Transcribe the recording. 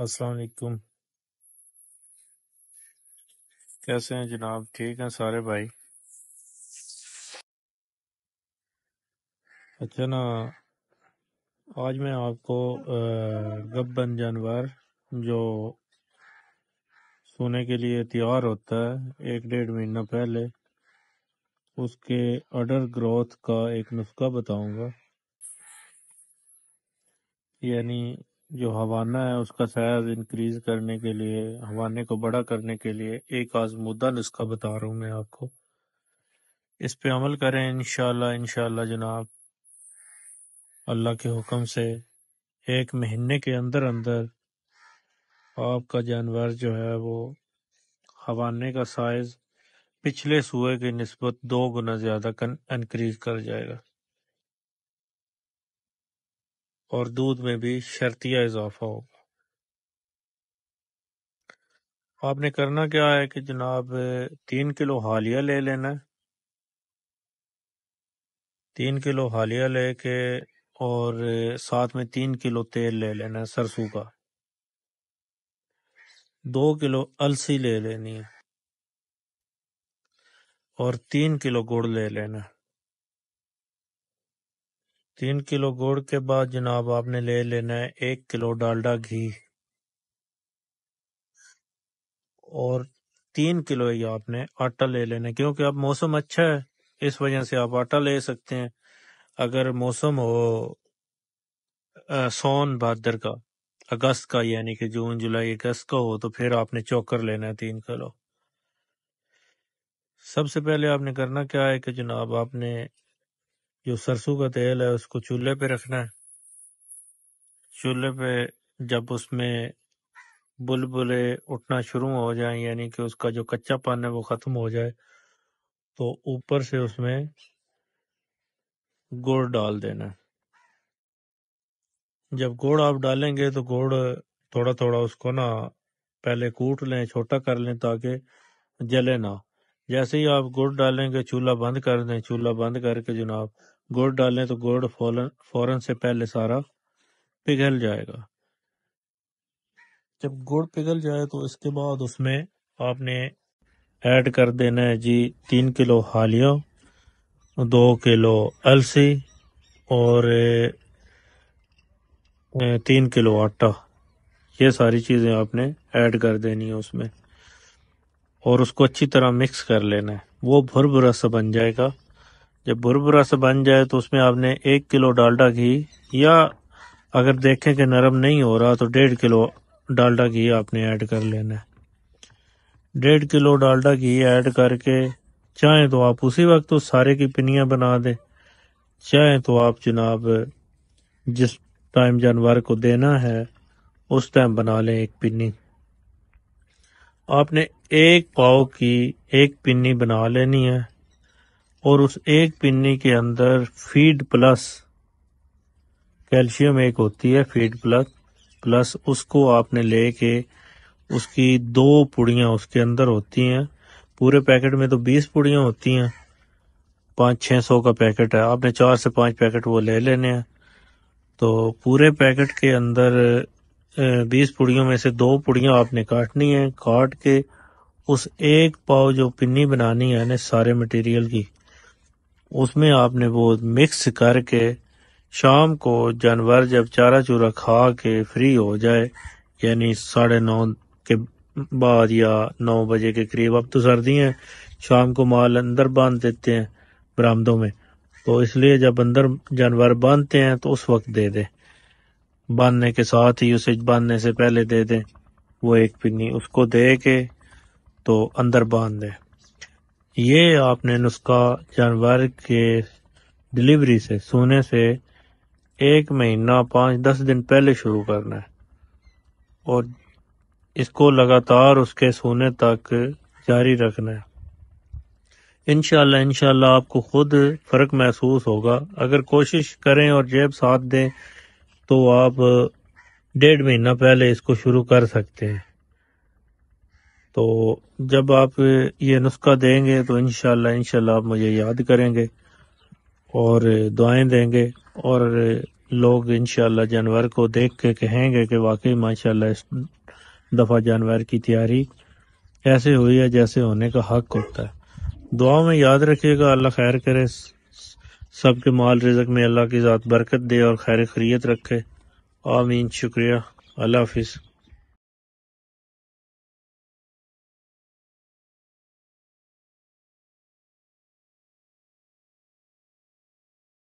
अस्सलाम वालेकुम कैसे हैं जनाब ठीक हैं सारे भाई अच्छा ना आज मैं आपको गब्बन जानवर जो सोने के लिए तैयार होता है एक डेढ़ महीना पहले उसके अडर ग्रोथ का एक नुस्खा बताऊंगा यानी जो हवाना है उसका साइज इंक्रीज करने के लिए हवाने को बड़ा करने के लिए एक आजमूदा नुस्खा बता रहा हूँ मैं आपको इस पे अमल करें इनशाला इनशाला जनाब अल्लाह के हुक्म से एक महीने के अंदर अंदर आपका जानवर जो है वो हवाने का साइज पिछले सूए की नस्बत दो गुना ज़्यादा इंक्रीज कर जाएगा और दूध में भी शर्तिया इजाफा होगा आपने करना क्या है कि जनाब तीन किलो हालिया ले लेना है तीन किलो हालिया लेके और साथ में तीन किलो तेल ले लेना है सरसों का दो किलो अलसी ले लेनी है और तीन किलो गुड़ ले लेना है तीन किलो गुड़ के बाद जनाब आपने ले लेना है एक किलो डालडा घी और तीन किलो ही आपने आटा ले लेना है क्योंकि अब मौसम अच्छा है इस वजह से आप आटा ले सकते हैं अगर मौसम हो सोन बहादुर का अगस्त का यानी कि जून जुलाई अगस्त का हो तो फिर आपने चौकर लेना है तीन किलो सबसे पहले आपने करना क्या है कि जनाब आपने जो सरसों का तेल है उसको चूल्हे पे रखना है चूल्हे पे जब उसमें बुलबुले उठना शुरू हो जाए यानी कि उसका जो कच्चा पान है वो ख़त्म हो जाए तो ऊपर से उसमें गुड़ डाल देना जब गुड़ आप डालेंगे तो गुड़ थोड़ा थोड़ा उसको ना पहले कूट लें छोटा कर लें ताकि जले ना जैसे ही आप गुड़ डालेंगे चूल्हा बंद कर दें चूल्हा बंद करके जनाब गुड़ डालें तो गुड़ फौरन फौरन से पहले सारा पिघल जाएगा जब गुड़ पिघल जाए तो इसके बाद उसमें आपने ऐड कर देना है जी तीन किलो हालिया दो किलो अलसी और तीन किलो आटा ये सारी चीज़ें आपने ऐड कर देनी है उसमें और उसको अच्छी तरह मिक्स कर लेना है वो भुर भुरा सा बन जाएगा जब बुरबुरा से बन जाए तो उसमें आपने एक किलो डालडा घी या अगर देखें कि नरम नहीं हो रहा तो डेढ़ किलो डालडा घी आपने ऐड कर लेना है डेढ़ किलो डालडा घी ऐड करके चाहे तो आप उसी वक्त तो सारे की पिनियाँ बना दें चाहें तो आप जनाब जिस टाइम जानवर को देना है उस टाइम बना लें एक पिन्नी आपने एक पाव की एक पिन्नी बना लेनी है और उस एक पिन्नी के अंदर फीड प्लस कैल्शियम एक होती है फीड प्लस प्लस उसको आपने ले के उसकी दो पुड़ियाँ उसके अंदर होती हैं पूरे पैकेट में तो बीस पुड़ियाँ होती हैं पाँच छः सौ का पैकेट है आपने चार से पाँच पैकेट वो ले लेने हैं तो पूरे पैकेट के अंदर बीस पुड़ियों में से दो पुड़ियाँ आपने काटनी है काट के उस एक पाव जो पिन्नी बनानी है ना सारे मटेरियल की उसमें आपने वो मिक्स करके शाम को जानवर जब चारा चूरा खा के फ्री हो जाए यानी साढ़े नौ के बाद या नौ बजे के करीब अब तो सर्दी है शाम को माल अंदर बांध देते हैं बरामदों में तो इसलिए जब अंदर जानवर बांधते हैं तो उस वक्त दे दें बांधने के साथ ही उसे बांधने से पहले दे दें वो एक पिन्नी उसको दे के तो अंदर बांध दें ये आपने नुस्खा जानवर के डिलीवरी से सोने से एक महीना पाँच दस दिन पहले शुरू करना है और इसको लगातार उसके सोने तक जारी रखना है इनशाला इनशाला आपको खुद फ़र्क महसूस होगा अगर कोशिश करें और जेब साथ दें तो आप डेढ़ महीना पहले इसको शुरू कर सकते हैं तो जब आप ये नुस्खा देंगे तो इनशाला इनशाला आप मुझे याद करेंगे और दुआएं देंगे और लोग इनशाला जानवर को देख के कहेंगे कि वाकई माशाल्लाह इस दफ़ा जानवर की तैयारी ऐसे हुई है जैसे होने का हक होता है दुआ में याद रखिएगा अल्लाह खैर करे सबके माल रिजक में अल्लाह की ज़ात बरकत दे और खैर खरीत रखे आमीन शुक्रिया अल्लाह हाफिज़